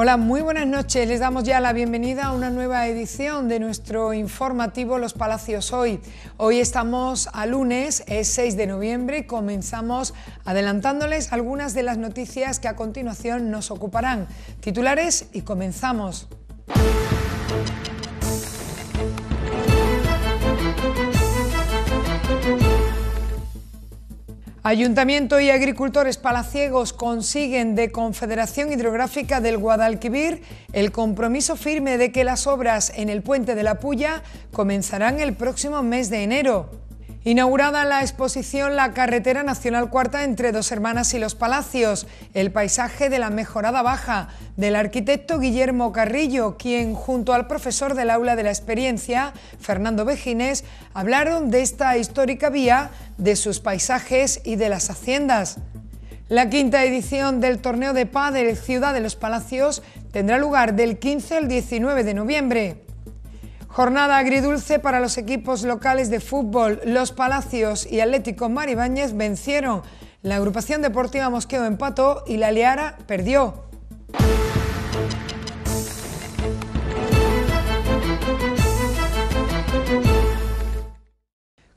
Hola, muy buenas noches. Les damos ya la bienvenida a una nueva edición de nuestro informativo Los Palacios Hoy. Hoy estamos a lunes, es 6 de noviembre, y comenzamos adelantándoles algunas de las noticias que a continuación nos ocuparán. Titulares y comenzamos. Ayuntamiento y agricultores palaciegos consiguen de Confederación Hidrográfica del Guadalquivir el compromiso firme de que las obras en el puente de la Puya comenzarán el próximo mes de enero. Inaugurada la exposición La Carretera Nacional Cuarta entre Dos Hermanas y los Palacios, el paisaje de la mejorada baja del arquitecto Guillermo Carrillo, quien junto al profesor del aula de la experiencia, Fernando Bejines, hablaron de esta histórica vía, de sus paisajes y de las haciendas. La quinta edición del torneo de de Ciudad de los Palacios tendrá lugar del 15 al 19 de noviembre. Jornada agridulce para los equipos locales de fútbol. Los Palacios y Atlético Maribáñez vencieron. La agrupación deportiva Mosqueo empató y la Liara perdió.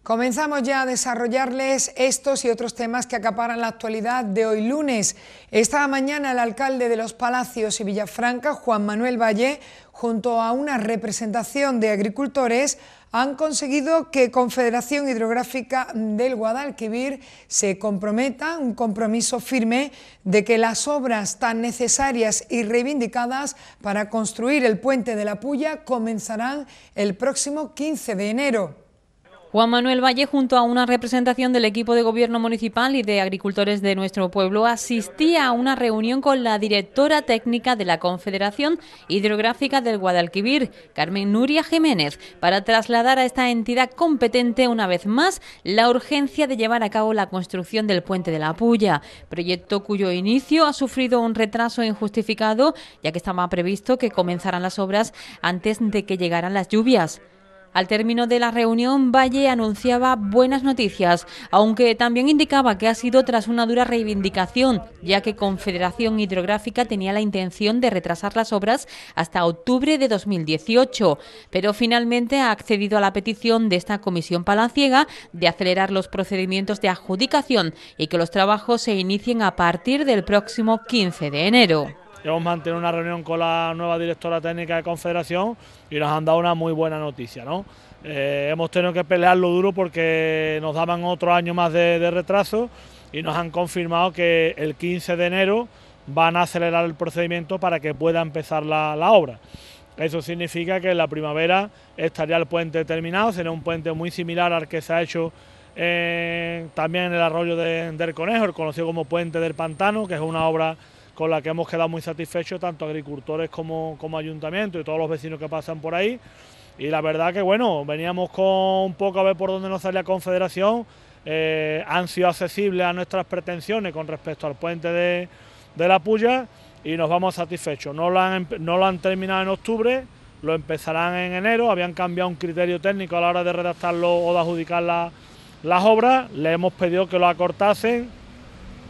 Comenzamos ya a desarrollarles estos y otros temas que acaparan la actualidad de hoy lunes. Esta mañana el alcalde de Los Palacios y Villafranca, Juan Manuel Valle, junto a una representación de agricultores, han conseguido que Confederación Hidrográfica del Guadalquivir se comprometa, un compromiso firme, de que las obras tan necesarias y reivindicadas para construir el puente de la Puya comenzarán el próximo 15 de enero. Juan Manuel Valle, junto a una representación del equipo de gobierno municipal y de agricultores de nuestro pueblo, asistía a una reunión con la directora técnica de la Confederación Hidrográfica del Guadalquivir, Carmen Nuria Jiménez, para trasladar a esta entidad competente una vez más la urgencia de llevar a cabo la construcción del puente de la Puya, proyecto cuyo inicio ha sufrido un retraso injustificado, ya que estaba previsto que comenzaran las obras antes de que llegaran las lluvias. Al término de la reunión, Valle anunciaba buenas noticias, aunque también indicaba que ha sido tras una dura reivindicación, ya que Confederación Hidrográfica tenía la intención de retrasar las obras hasta octubre de 2018, pero finalmente ha accedido a la petición de esta comisión palanciega de acelerar los procedimientos de adjudicación y que los trabajos se inicien a partir del próximo 15 de enero hemos mantenido una reunión con la nueva directora técnica de Confederación y nos han dado una muy buena noticia. ¿no? Eh, hemos tenido que pelearlo duro porque nos daban otro año más de, retraso y nos han confirmado que el 15 de enero van a acelerar el procedimiento para que pueda empezar la, obra. Eso significa que en la primavera estaría el puente terminado, ...sería un puente muy similar al que se ha hecho eh, también en el arroyo de, del Conejo, el conocido como Puente del Pantano, que es una obra con la que hemos quedado muy satisfechos, tanto agricultores como, como ayuntamiento y todos los vecinos que pasan por ahí. Y la verdad que bueno, veníamos con un poco a ver por dónde nos salía Confederación, eh, han sido accesibles a nuestras pretensiones con respecto al puente de, la Puya y nos vamos satisfechos. No lo, han, no lo han terminado en octubre, lo empezarán en enero, habían cambiado un criterio técnico a la hora de redactarlo o de adjudicar las obras, le hemos pedido que lo acortasen,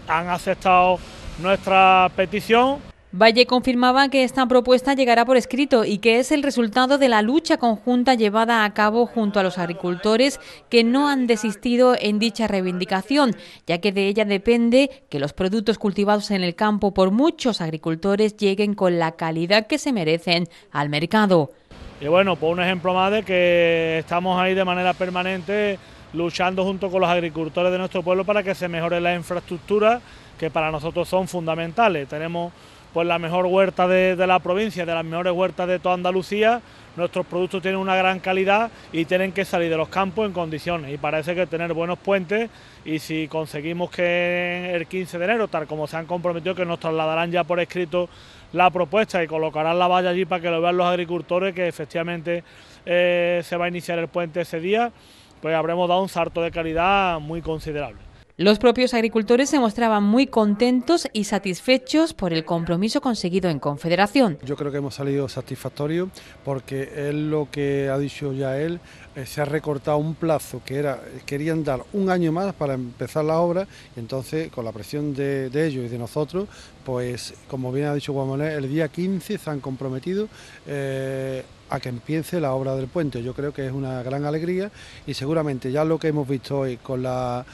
han aceptado nuestra petición. Valle confirmaba que esta propuesta llegará por escrito y que es el resultado de la lucha conjunta llevada a cabo junto a los agricultores que no han desistido en dicha reivindicación, ya que de ella depende que los productos cultivados en el campo por muchos agricultores lleguen con la calidad que se merecen al mercado. Y bueno, pues un ejemplo más de que estamos ahí de manera permanente luchando junto con los agricultores de nuestro pueblo para que se mejore la infraestructura que para nosotros son fundamentales. Tenemos pues la mejor huerta de, la provincia, de las mejores huertas de toda Andalucía. Nuestros productos tienen una gran calidad y tienen que salir de los campos en condiciones. Y parece que tener buenos puentes y si conseguimos que el 15 de enero, tal como se han comprometido, que nos trasladarán ya por escrito la propuesta y colocarán la valla allí para que lo vean los agricultores, que efectivamente eh, se va a iniciar el puente ese día, pues habremos dado un salto de calidad muy considerable. Los propios agricultores se mostraban muy contentos y satisfechos por el compromiso conseguido en Confederación. Yo creo que hemos salido satisfactorios porque es lo que ha dicho ya él, eh, se ha recortado un plazo que era querían dar un año más para empezar la obra y entonces con la presión de, ellos y de nosotros, pues como bien ha dicho Guamolé el día 15 se han comprometido eh, a que empiece la obra del puente. Yo creo que es una gran alegría y seguramente ya lo que hemos visto hoy con la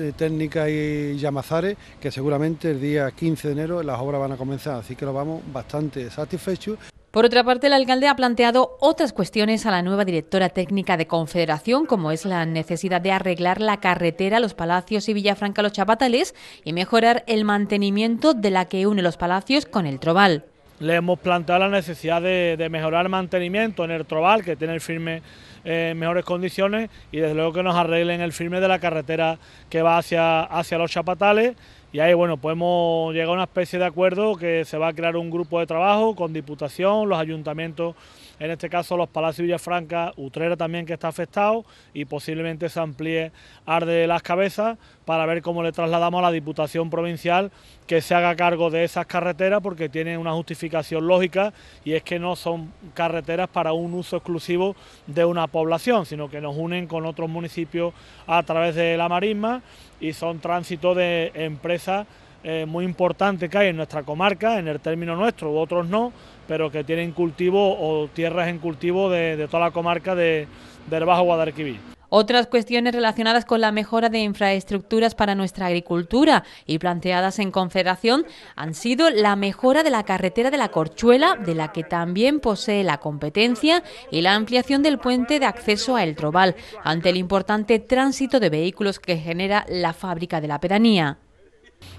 eh, técnica y llamazares, que seguramente el día 15 de enero las obras van a comenzar, así que lo vamos bastante satisfecho. Por otra parte, el alcalde ha planteado otras cuestiones a la nueva directora técnica de Confederación, como es la necesidad de arreglar la carretera, los palacios y Villafranca, los chapatales, y mejorar el mantenimiento de la que une los palacios con el Trobal le hemos planteado la necesidad de, mejorar el mantenimiento en el troval que tiene el firme en eh, mejores condiciones, y desde luego que nos arreglen el firme de la carretera que va hacia, hacia los Chapatales. Y ahí, bueno, podemos pues llegar a una especie de acuerdo que se va a crear un grupo de trabajo con Diputación, los ayuntamientos en este caso los Palacios Villafranca, Utrera también que está afectado y posiblemente se amplíe Arde las Cabezas para ver cómo le trasladamos a la Diputación Provincial que se haga cargo de esas carreteras porque tienen una justificación lógica y es que no son carreteras para un uso exclusivo de una población, sino que nos unen con otros municipios a través de la marisma y son tránsito de empresas eh, muy importante que hay en nuestra comarca, en el término nuestro, otros no, pero que tienen cultivo o tierras en cultivo de, toda la comarca de, del Bajo Guadalquivir. Otras cuestiones relacionadas con la mejora de infraestructuras para nuestra agricultura y planteadas en Confederación han sido la mejora de la carretera de la Corchuela, de la que también posee la competencia, y la ampliación del puente de acceso a El Trobal, ante el importante tránsito de vehículos que genera la fábrica de la pedanía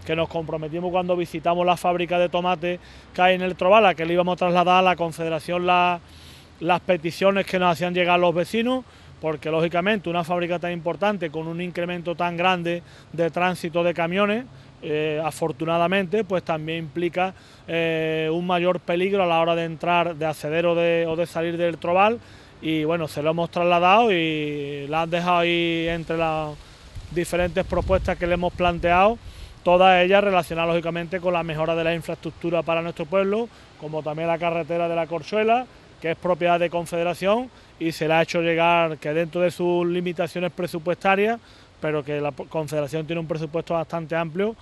que nos comprometimos cuando visitamos la fábrica de tomate que hay en el a que le íbamos a trasladar a la Confederación las peticiones que nos hacían llegar los vecinos, porque lógicamente una fábrica tan importante con un incremento tan grande de tránsito de camiones, eh, afortunadamente, pues también implica eh, un mayor peligro a la hora de entrar, de acceder o de, de salir del Troval... Y bueno, se lo hemos trasladado y la han dejado ahí entre las diferentes propuestas que le hemos planteado todas ellas relacionadas lógicamente con la mejora de la infraestructura para nuestro pueblo, como también la carretera de la Corchuela, que es propiedad de Confederación y se le ha hecho llegar que dentro de sus limitaciones presupuestarias, pero que la Confederación tiene un presupuesto bastante amplio,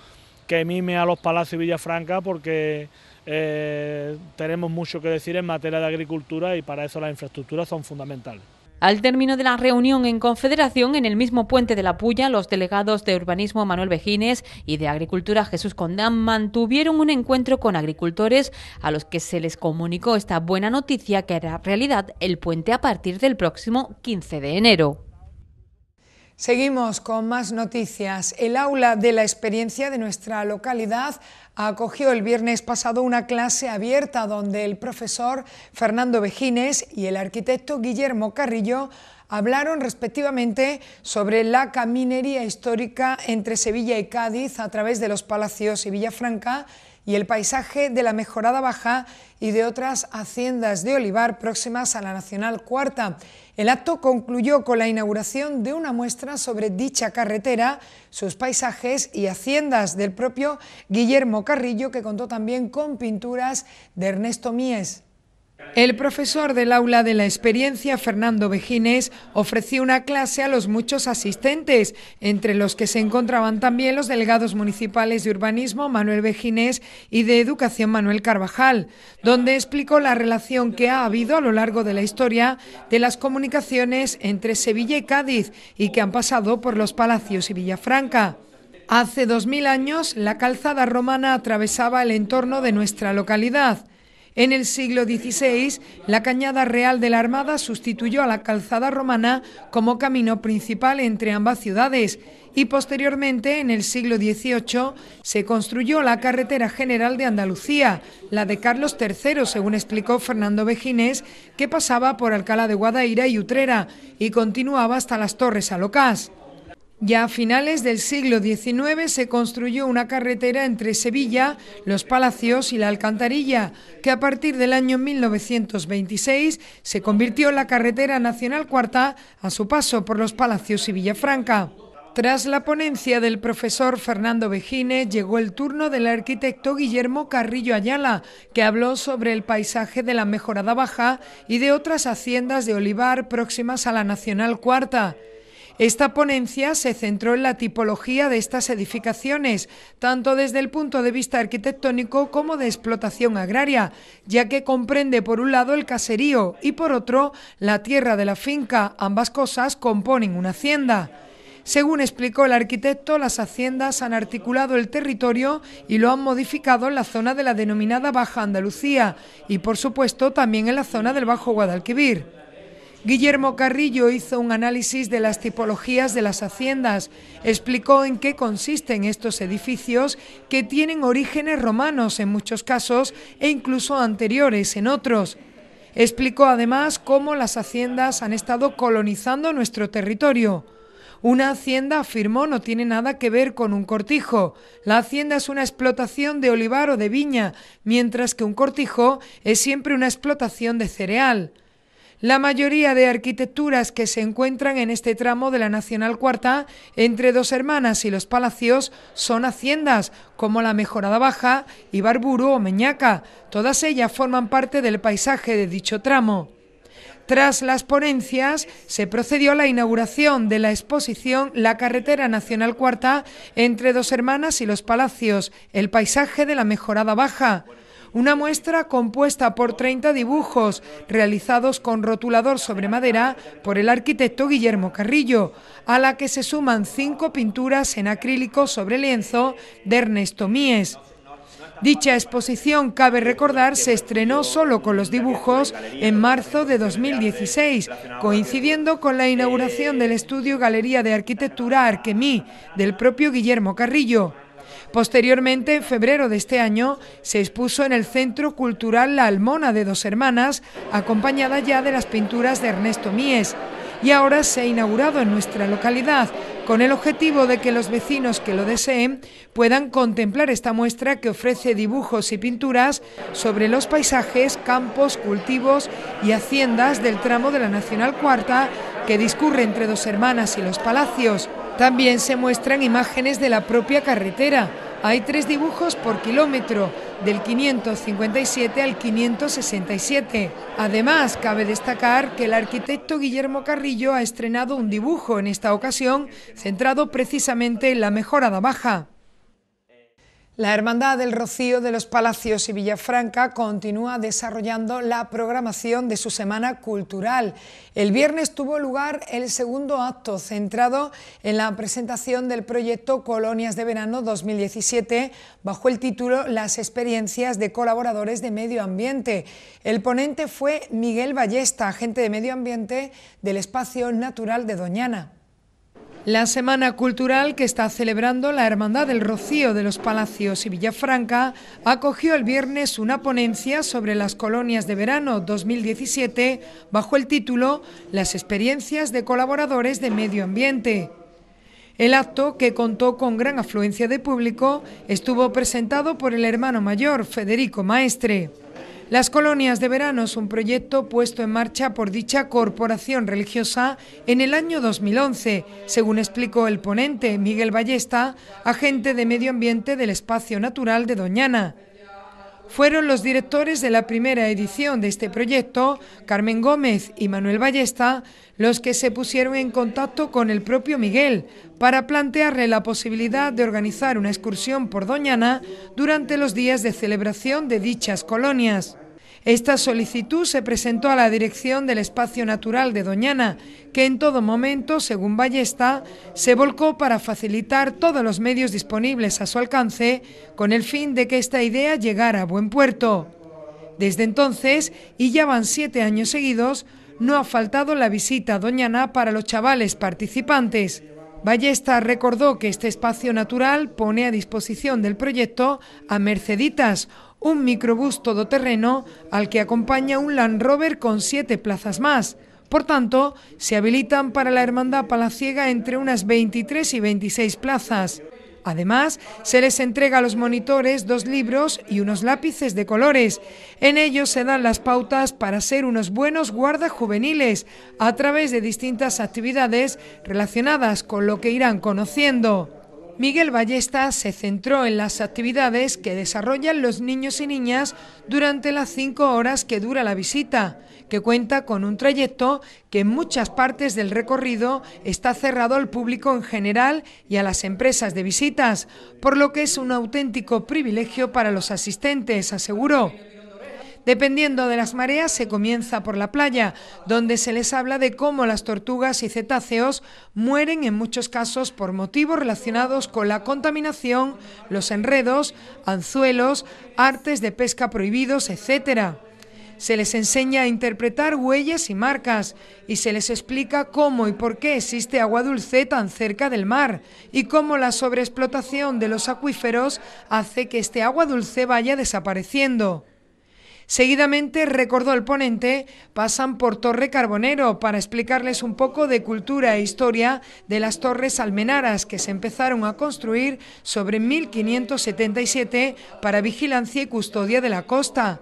que mime a los Palacios y Villafranca porque eh, tenemos mucho que decir en materia de agricultura y para eso las infraestructuras son fundamentales. Al término de la reunión en Confederación, en el mismo puente de la Puya, los delegados de Urbanismo Manuel Bejines y de Agricultura Jesús Condán mantuvieron un encuentro con agricultores a los que se les comunicó esta buena noticia que era realidad el puente a partir del próximo 15 de enero. Seguimos con más noticias. El aula de la experiencia de nuestra localidad acogió el viernes pasado una clase abierta donde el profesor Fernando Vejines y el arquitecto Guillermo Carrillo hablaron respectivamente sobre la caminería histórica entre Sevilla y Cádiz a través de los palacios y Villafranca y el paisaje de la Mejorada Baja y de otras haciendas de olivar próximas a la Nacional Cuarta. El acto concluyó con la inauguración de una muestra sobre dicha carretera, sus paisajes y haciendas del propio Guillermo Carrillo, que contó también con pinturas de Ernesto Mies. El profesor del aula de la experiencia, Fernando Vejines, ofreció una clase a los muchos asistentes, entre los que se encontraban también los delegados municipales de urbanismo, Manuel Vejines, y de educación, Manuel Carvajal, donde explicó la relación que ha habido a lo largo de la historia de las comunicaciones entre Sevilla y Cádiz y que han pasado por los Palacios y Villafranca. Hace 2000 años, la calzada romana atravesaba el entorno de nuestra localidad. En el siglo XVI, la Cañada Real de la Armada sustituyó a la calzada romana como camino principal entre ambas ciudades y posteriormente, en el siglo XVIII, se construyó la Carretera General de Andalucía, la de Carlos III, según explicó Fernando Bejines, que pasaba por Alcalá de Guadaira y Utrera y continuaba hasta las Torres Alocas. Ya a finales del siglo XIX se construyó una carretera entre Sevilla, Los Palacios y la Alcantarilla, que a partir del año 1926 se convirtió en la carretera nacional cuarta a su paso por Los Palacios y Villafranca. Tras la ponencia del profesor Fernando Vegine, llegó el turno del arquitecto Guillermo Carrillo Ayala, que habló sobre el paisaje de la Mejorada Baja y de otras haciendas de olivar próximas a la Nacional Cuarta. Esta ponencia se centró en la tipología de estas edificaciones, tanto desde el punto de vista arquitectónico como de explotación agraria, ya que comprende por un lado el caserío y por otro la tierra de la finca. Ambas cosas componen una hacienda. Según explicó el arquitecto, las haciendas han articulado el territorio y lo han modificado en la zona de la denominada Baja Andalucía y, por supuesto, también en la zona del Bajo Guadalquivir. Guillermo Carrillo hizo un análisis de las tipologías de las haciendas, explicó en qué consisten estos edificios que tienen orígenes romanos en muchos casos e incluso anteriores en otros. Explicó además cómo las haciendas han estado colonizando nuestro territorio. Una hacienda, afirmó, no tiene nada que ver con un cortijo. La hacienda es una explotación de olivar o de viña, mientras que un cortijo es siempre una explotación de cereal. La mayoría de arquitecturas que se encuentran en este tramo de la Nacional Cuarta, entre Dos Hermanas y Los Palacios, son haciendas, como la Mejorada Baja, Ibarburu o Meñaca. Todas ellas forman parte del paisaje de dicho tramo. Tras las ponencias, se procedió a la inauguración de la exposición La Carretera Nacional Cuarta entre Dos Hermanas y Los Palacios, el paisaje de la Mejorada Baja. Una muestra compuesta por 30 dibujos realizados con rotulador sobre madera por el arquitecto Guillermo Carrillo, a la que se suman cinco pinturas en acrílico sobre lienzo de Ernesto Mies. Dicha exposición, cabe recordar, se estrenó solo con los dibujos en marzo de 2016, coincidiendo con la inauguración del estudio Galería de Arquitectura Arquemí del propio Guillermo Carrillo. Posteriormente, en febrero de este año, se expuso en el Centro Cultural La Almona de Dos Hermanas, acompañada ya de las pinturas de Ernesto Mies y ahora se ha inaugurado en nuestra localidad con el objetivo de que los vecinos que lo deseen puedan contemplar esta muestra que ofrece dibujos y pinturas sobre los paisajes, campos, cultivos y haciendas del tramo de la Nacional Cuarta que discurre entre dos hermanas y los palacios. También se muestran imágenes de la propia carretera. Hay tres dibujos por kilómetro, del 557 al 567. Además, cabe destacar que el arquitecto Guillermo Carrillo ha estrenado un dibujo, en esta ocasión centrado precisamente en la mejorada baja. La Hermandad del Rocío de los Palacios y Villafranca continúa desarrollando la programación de su Semana Cultural. El viernes tuvo lugar el segundo acto centrado en la presentación del proyecto Colonias de Verano 2017 bajo el título Las experiencias de colaboradores de medio ambiente. El ponente fue Miguel Ballesta, agente de medio ambiente del Espacio Natural de Doñana. La Semana Cultural que está celebrando la Hermandad del Rocío de los Palacios y Villafranca acogió el viernes una ponencia sobre las colonias de verano 2017 bajo el título Las experiencias de colaboradores de medio ambiente. El acto, que contó con gran afluencia de público, estuvo presentado por el hermano mayor Federico Maestre. Las colonias de verano es un proyecto puesto en marcha por dicha corporación religiosa en el año 2011, según explicó el ponente Miguel Ballesta, agente de medio ambiente del espacio natural de Doñana fueron los directores de la primera edición de este proyecto, Carmen Gómez y Manuel Ballesta, los que se pusieron en contacto con el propio Miguel para plantearle la posibilidad de organizar una excursión por Doñana durante los días de celebración de dichas colonias. Esta solicitud se presentó a la dirección del Espacio Natural de Doñana, que en todo momento, según Ballesta, se volcó para facilitar todos los medios disponibles a su alcance con el fin de que esta idea llegara a buen puerto. Desde entonces, y ya van siete años seguidos, no ha faltado la visita a Doñana para los chavales participantes. Ballesta recordó que este espacio natural pone a disposición del proyecto a Merceditas, un microbús todoterreno al que acompaña un Land Rover con siete plazas más. Por tanto, se habilitan para la Hermandad Palaciega entre unas 23 y 26 plazas. Además, se les entrega a los monitores dos libros y unos lápices de colores. En ellos se dan las pautas para ser unos buenos guardas juveniles a través de distintas actividades relacionadas con lo que irán conociendo. Miguel Ballesta se centró en las actividades que desarrollan los niños y niñas durante las cinco horas que dura la visita, que cuenta con un trayecto que en muchas partes del recorrido está cerrado al público en general y a las empresas de visitas, por lo que es un auténtico privilegio para los asistentes, aseguró. Dependiendo de las mareas, se comienza por la playa, donde se les habla de cómo las tortugas y cetáceos mueren en muchos casos por motivos relacionados con la contaminación, los enredos, anzuelos, artes de pesca prohibidos, etc. Se les enseña a interpretar huellas y marcas y se les explica cómo y por qué existe agua dulce tan cerca del mar y cómo la sobreexplotación de los acuíferos hace que este agua dulce vaya desapareciendo. Seguidamente, recordó el ponente, pasan por Torre Carbonero para explicarles un poco de cultura e historia de las Torres Almenaras que se empezaron a construir sobre 1577 para vigilancia y custodia de la costa.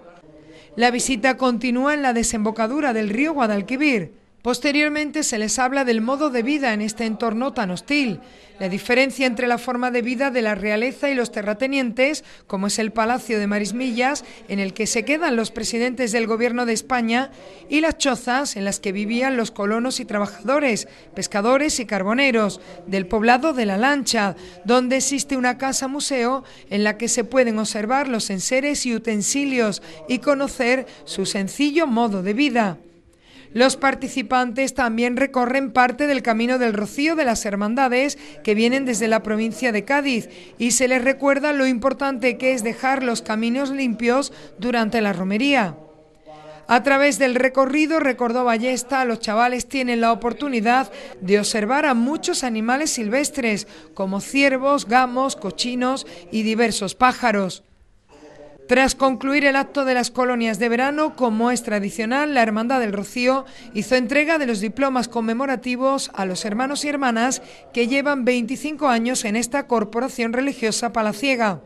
La visita continúa en la desembocadura del río Guadalquivir. Posteriormente se les habla del modo de vida en este entorno tan hostil, la diferencia entre la forma de vida de la realeza y los terratenientes, como es el Palacio de Marismillas, en el que se quedan los presidentes del Gobierno de España, y las chozas en las que vivían los colonos y trabajadores, pescadores y carboneros, del poblado de La Lancha, donde existe una casa museo en la que se pueden observar los enseres y utensilios y conocer su sencillo modo de vida. Los participantes también recorren parte del Camino del Rocío de las Hermandades que vienen desde la provincia de Cádiz y se les recuerda lo importante que es dejar los caminos limpios durante la romería. A través del recorrido, recordó Ballesta, los chavales tienen la oportunidad de observar a muchos animales silvestres, como ciervos, gamos, cochinos y diversos pájaros. Tras concluir el acto de las colonias de verano, como es tradicional, la Hermandad del Rocío hizo entrega de los diplomas conmemorativos a los hermanos y hermanas que llevan 25 años en esta corporación religiosa palaciega.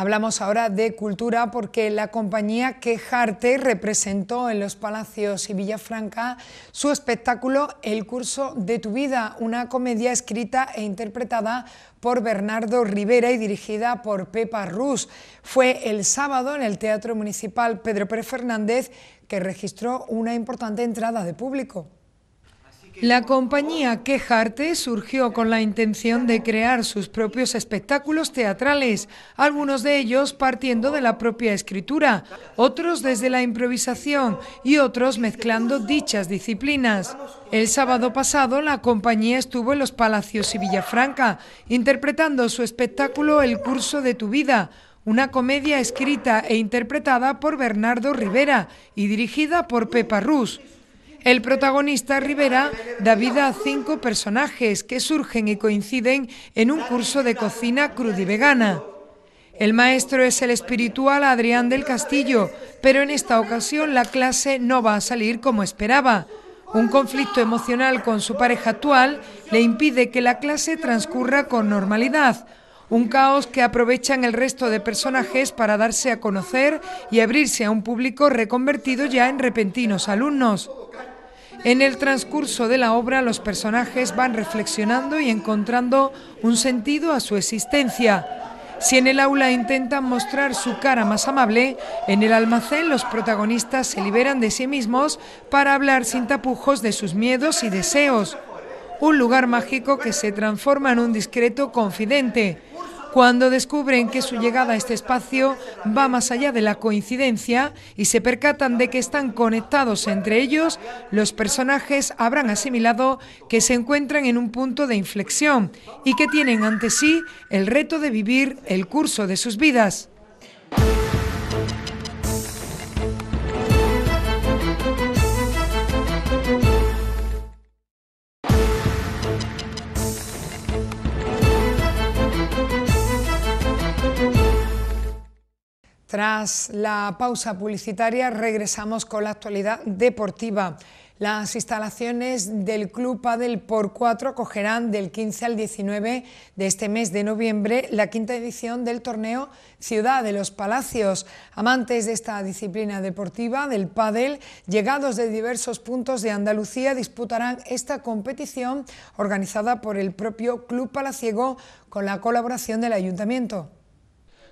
Hablamos ahora de cultura porque la compañía Quejarte representó en los Palacios y Villafranca su espectáculo El curso de tu vida, una comedia escrita e interpretada por Bernardo Rivera y dirigida por Pepa Rus. Fue el sábado en el Teatro Municipal Pedro Pérez Fernández que registró una importante entrada de público. La compañía Quejarte surgió con la intención de crear sus propios espectáculos teatrales, algunos de ellos partiendo de la propia escritura, otros desde la improvisación y otros mezclando dichas disciplinas. El sábado pasado la compañía estuvo en los Palacios y Villafranca, interpretando su espectáculo El curso de tu vida, una comedia escrita e interpretada por Bernardo Rivera y dirigida por Pepa Rus. El protagonista Rivera da vida a cinco personajes que surgen y coinciden en un curso de cocina crudivegana. El maestro es el espiritual Adrián del Castillo, pero en esta ocasión la clase no va a salir como esperaba. Un conflicto emocional con su pareja actual le impide que la clase transcurra con normalidad. Un caos que aprovechan el resto de personajes para darse a conocer y abrirse a un público reconvertido ya en repentinos alumnos. En el transcurso de la obra los personajes van reflexionando y encontrando un sentido a su existencia. Si en el aula intentan mostrar su cara más amable, en el almacén los protagonistas se liberan de sí mismos para hablar sin tapujos de sus miedos y deseos. Un lugar mágico que se transforma en un discreto confidente cuando descubren que su llegada a este espacio va más allá de la coincidencia y se percatan de que están conectados entre ellos, los personajes habrán asimilado que se encuentran en un punto de inflexión y que tienen ante sí el reto de vivir el curso de sus vidas. Tras la pausa publicitaria regresamos con la actualidad deportiva. Las instalaciones del Club Padel por 4 acogerán del 15 al 19 de este mes de noviembre la quinta edición del torneo Ciudad de los Palacios. Amantes de esta disciplina deportiva del Padel, llegados de diversos puntos de Andalucía, disputarán esta competición organizada por el propio Club Palaciego con la colaboración del Ayuntamiento.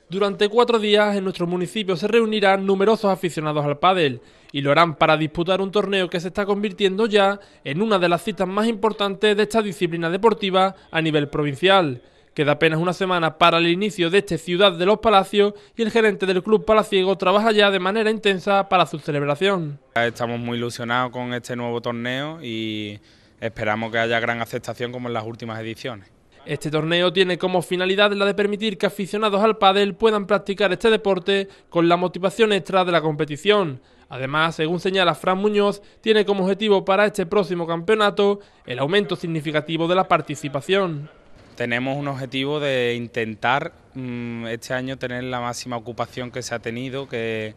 Durante cuatro días en nuestro municipio se reunirán numerosos aficionados al pádel y lo harán para disputar un torneo que se está convirtiendo ya en una de las citas más importantes de esta disciplina deportiva a nivel provincial. Queda apenas una semana para el inicio de este Ciudad de los Palacios y el gerente del Club Palaciego trabaja ya de manera intensa para su celebración. Estamos muy ilusionados con este nuevo torneo y esperamos que haya gran aceptación como en las últimas ediciones. Este torneo tiene como finalidad la de permitir que aficionados al pádel puedan practicar este deporte con la motivación extra de la competición. Además, según señala Fran Muñoz, tiene como objetivo para este próximo campeonato el aumento significativo de la participación. Tenemos un objetivo de intentar mm, este año tener la máxima ocupación que se ha tenido, que,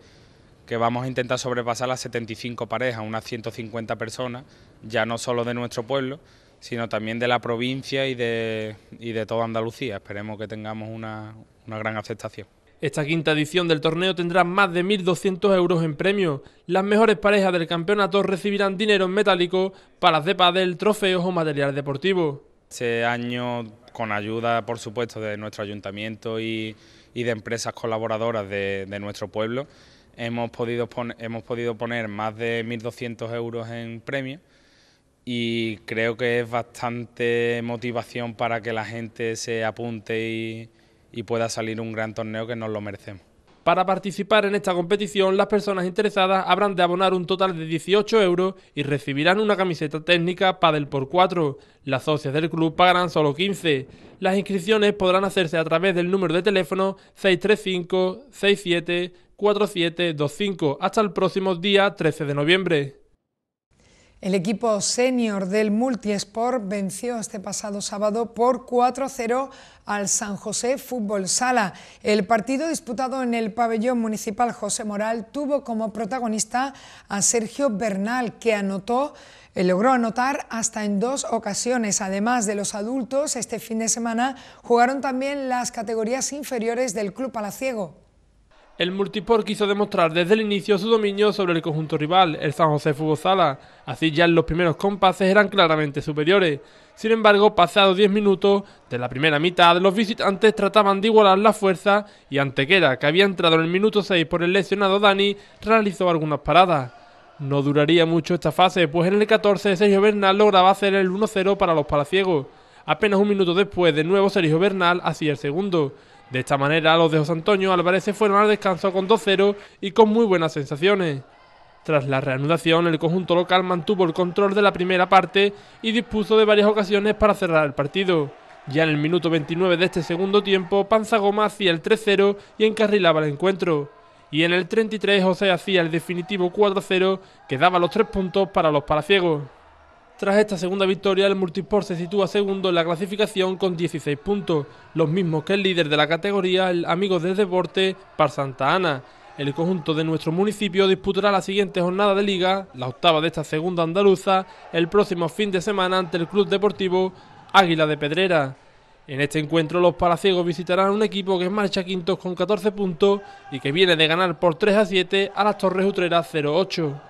que vamos a intentar sobrepasar las 75 parejas, unas 150 personas, ya no solo de nuestro pueblo, sino también de la provincia y de, toda Andalucía. Esperemos que tengamos una, gran aceptación. Esta quinta edición del torneo tendrá más de 1.200 euros en premio... Las mejores parejas del campeonato recibirán dinero en metálico, ...para de trofeos o material deportivo. Este año, con ayuda, por supuesto, de nuestro ayuntamiento y, de empresas colaboradoras de, nuestro pueblo, hemos podido, hemos podido poner más de 1.200 euros en premio y creo que es bastante motivación para que la gente se apunte y, pueda salir un gran torneo que nos lo merecemos. Para participar en esta competición, las personas interesadas habrán de abonar un total de 18 euros y recibirán una camiseta técnica Padel por 4. Las socias del club pagarán solo 15. Las inscripciones podrán hacerse a través del número de teléfono 635 67 4725 hasta el próximo día 13 de noviembre. El equipo senior del Multisport venció este pasado sábado por 4-0 al San José Fútbol Sala. El partido disputado en el pabellón municipal José Moral tuvo como protagonista a Sergio Bernal, que anotó eh, logró anotar hasta en dos ocasiones. Además de los adultos, este fin de semana jugaron también las categorías inferiores del Club Palaciego el multipor quiso demostrar desde el inicio su dominio sobre el conjunto rival, el San José Fútbol Sala, así ya en los primeros compases eran claramente superiores. Sin embargo, pasados 10 minutos de la primera mitad, los visitantes trataban de igualar la fuerza y Antequera, que había entrado en el minuto 6 por el lesionado Dani, realizó algunas paradas. No duraría mucho esta fase, pues en el 14 Sergio Bernal lograba hacer el 1-0 para los palaciegos. Apenas un minuto después, de nuevo Sergio Bernal hacía el segundo. De esta manera, los de José Antonio Álvarez se fueron al descanso con 2-0 y con muy buenas sensaciones. Tras la reanudación, el conjunto local mantuvo el control de la primera parte y dispuso de varias ocasiones para cerrar el partido. Ya en el minuto 29 de este segundo tiempo, Panza Goma hacía el 3-0 y encarrilaba el encuentro. Y en el 33 José hacía el definitivo 4-0 que daba los tres puntos para los palaciegos. Tras esta segunda victoria, el Multisport se sitúa segundo en la clasificación con 16 puntos, los mismos que el líder de la categoría, el Amigos del Deporte, Par Santa Ana. El conjunto de nuestro municipio disputará la siguiente jornada de liga, la octava de esta segunda andaluza, el próximo fin de semana ante el Club Deportivo Águila de Pedrera. En este encuentro los palaciegos visitarán un equipo que marcha quintos con 14 puntos y que viene de ganar por 3 a 7 a las Torres Utreras 0-8.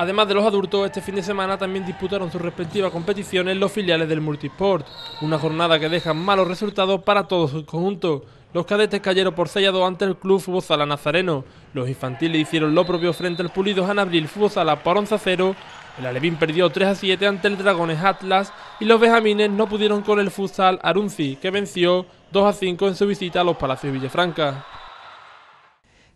Además de los adultos, este fin de semana también disputaron sus respectivas competiciones los filiales del Multisport, una jornada que deja malos resultados para todos sus conjuntos. Los cadetes cayeron por sellado ante el club Fútbol Nazareno, los infantiles hicieron lo propio frente al Pulido Janabril Fútbol Sala por 11 0, el Alevín perdió 3 a 7 ante el Dragones Atlas y los bejamines no pudieron con el Futsal Arunzi, que venció 2 a 5 en su visita a los Palacios Villafranca.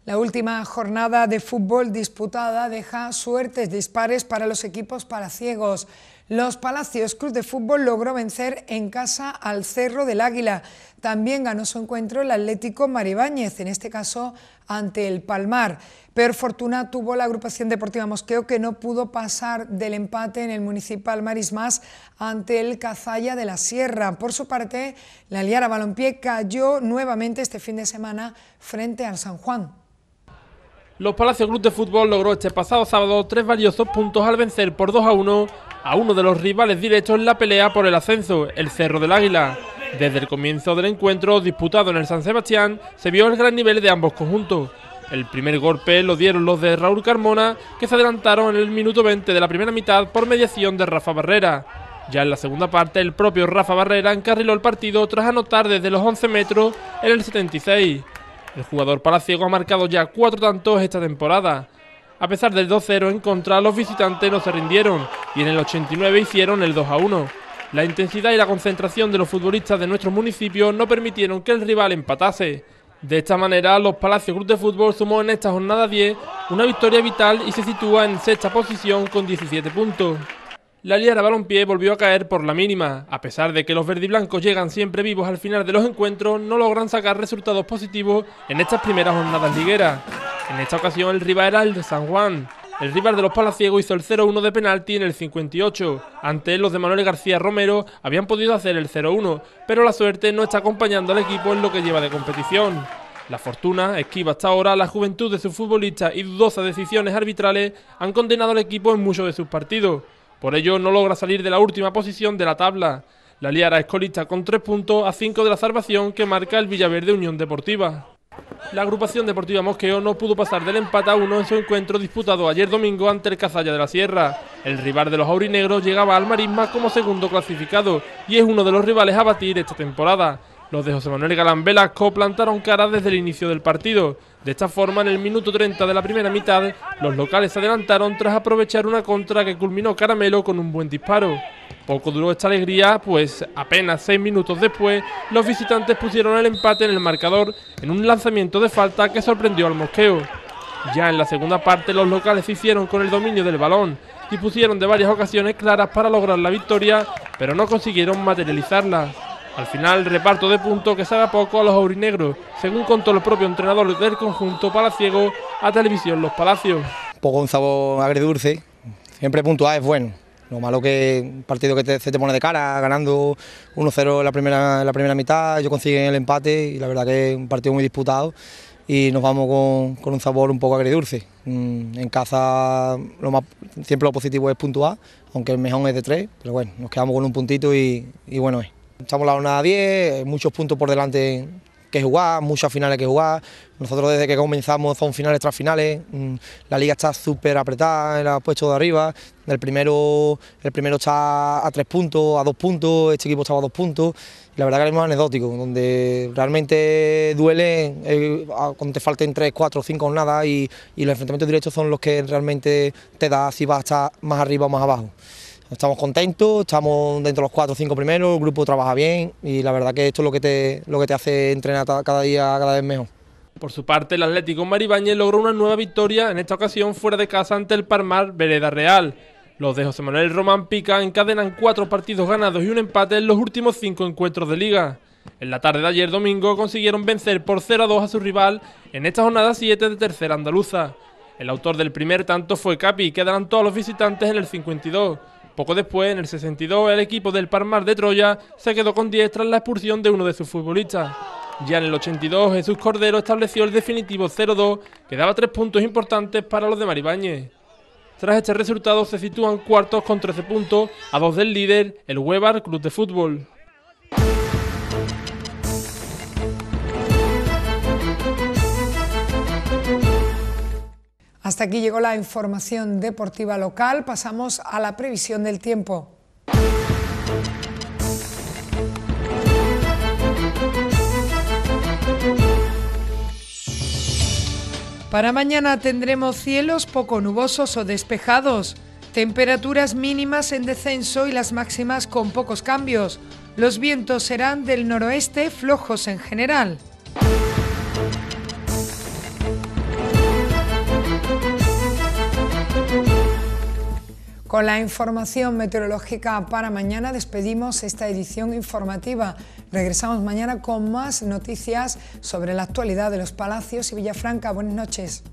La última jornada de fútbol disputada deja suertes dispares para los equipos palaciegos. Los Palacios Cruz de Fútbol logró vencer en casa al Cerro del Águila. También ganó su encuentro el Atlético Maribáñez, en este caso ante el Palmar. Peor fortuna tuvo la agrupación deportiva Mosqueo que no pudo pasar del empate en el municipal Marismas ante el Cazalla de la Sierra. Por su parte, la Liara Balompié cayó nuevamente este fin de semana frente al San Juan. Los Palacios Club de Fútbol logró este pasado sábado tres valiosos puntos al vencer por 2 a 1 a uno de los rivales directos en la pelea por el ascenso, el Cerro del Águila. Desde el comienzo del encuentro disputado en el San Sebastián se vio el gran nivel de ambos conjuntos. El primer golpe lo dieron los de Raúl Carmona, que se adelantaron en el minuto 20 de la primera mitad por mediación de Rafa Barrera. Ya en la segunda parte, el propio Rafa Barrera encarriló el partido tras anotar desde los 11 metros en el 76. El jugador palaciego ha marcado ya cuatro tantos esta temporada. A pesar del 2-0 en contra, los visitantes no se rindieron y en el 89 hicieron el 2-1. La intensidad y la concentración de los futbolistas de nuestro municipio no permitieron que el rival empatase. De esta manera, los Palacios club de Fútbol sumó en esta jornada 10 una victoria vital y se sitúa en sexta posición con 17 puntos. La de Balompié volvió a caer por la mínima. A pesar de que los verdiblancos llegan siempre vivos al final de los encuentros, no logran sacar resultados positivos en estas primeras jornadas ligueras. En esta ocasión el rival era el de San Juan. El rival de los palaciegos hizo el 0-1 de penalti en el 58. Antes los de Manuel García Romero habían podido hacer el 0-1, pero la suerte no está acompañando al equipo en lo que lleva de competición. La fortuna esquiva hasta ahora la juventud de sus futbolistas y dudosas decisiones arbitrales han condenado al equipo en muchos de sus partidos. Por ello no logra salir de la última posición de la tabla. La Liara es colista con tres puntos a cinco de la salvación que marca el Villaverde Unión Deportiva. La agrupación deportiva Mosqueo no pudo pasar del empate a uno en su encuentro disputado ayer domingo ante el Cazalla de la Sierra. El rival de los aurinegros llegaba al Marisma como segundo clasificado y es uno de los rivales a batir esta temporada. Los de José Manuel Galán Velasco plantaron cara desde el inicio del partido. De esta forma, en el minuto 30 de la primera mitad, los locales se adelantaron tras aprovechar una contra que culminó Caramelo con un buen disparo. Poco duró esta alegría, pues apenas seis minutos después, los visitantes pusieron el empate en el marcador en un lanzamiento de falta que sorprendió al mosqueo. Ya en la segunda parte los locales se hicieron con el dominio del balón, y pusieron de varias ocasiones claras para lograr la victoria, pero no consiguieron materializarla. Al final, reparto de puntos que salga poco a los aurinegros, según contó el propio entrenador del conjunto palaciego a Televisión Los Palacios. Poco un sabor agridulce, siempre puntual es bueno. Lo malo que un partido que se te pone de cara, ganando 1-0 en la primera, la primera mitad, ellos consiguen el empate y la verdad que es un partido muy disputado y nos vamos con, un sabor un poco agridulce. Mm, en casa lo más, siempre lo positivo es puntuar, aunque el mejor es de tres, pero bueno, nos quedamos con un puntito y bueno es. Estamos la jornada 10, muchos puntos por delante que jugar, muchas finales que jugar. Nosotros desde que comenzamos son finales tras finales. Mm, la liga está súper apretada en los de arriba. El primero, el primero está a tres puntos, a dos puntos, este equipo estaba a dos puntos. la verdad que es más anecdótico, donde realmente duele eh, cuando te falten tres, cuatro, cinco jornadas y, y los enfrentamientos directos son los que realmente te da si vas a estar más arriba o más abajo. Estamos contentos, estamos dentro de los cuatro o cinco primeros, el grupo trabaja bien y la verdad que esto es lo que te, lo que te hace entrenar cada día, cada vez mejor. Por su parte, el Atlético Maribáñez logró una nueva victoria, en esta ocasión fuera de casa ante el Parmar Vereda Real. Los de José Manuel Román Pica encadenan cuatro partidos ganados y un empate en los últimos cinco encuentros de liga. En la tarde de ayer domingo consiguieron vencer por 0 a 2 a su rival en esta jornada 7 de tercera andaluza. El autor del primer tanto fue Capi, que adelantó a los visitantes en el 52. Poco después, en el 62, el equipo del Parmar de Troya se quedó con 10 tras la expulsión de uno de sus futbolistas. Ya en el 82, Jesús Cordero estableció el definitivo 0-2, que daba tres puntos importantes para los de Maribáñez. Tras este resultado, se sitúan cuartos con 13 puntos, a dos del líder, el Huevar Club de Fútbol. Hasta aquí llegó la información deportiva local. Pasamos a la previsión del tiempo. Para mañana tendremos cielos poco nubosos o despejados, temperaturas mínimas en descenso y las máximas con pocos cambios. Los vientos serán del noroeste flojos en general. Con la información meteorológica para mañana despedimos esta edición informativa. Regresamos mañana con más noticias sobre la actualidad de los palacios y Villafranca. Buenas noches.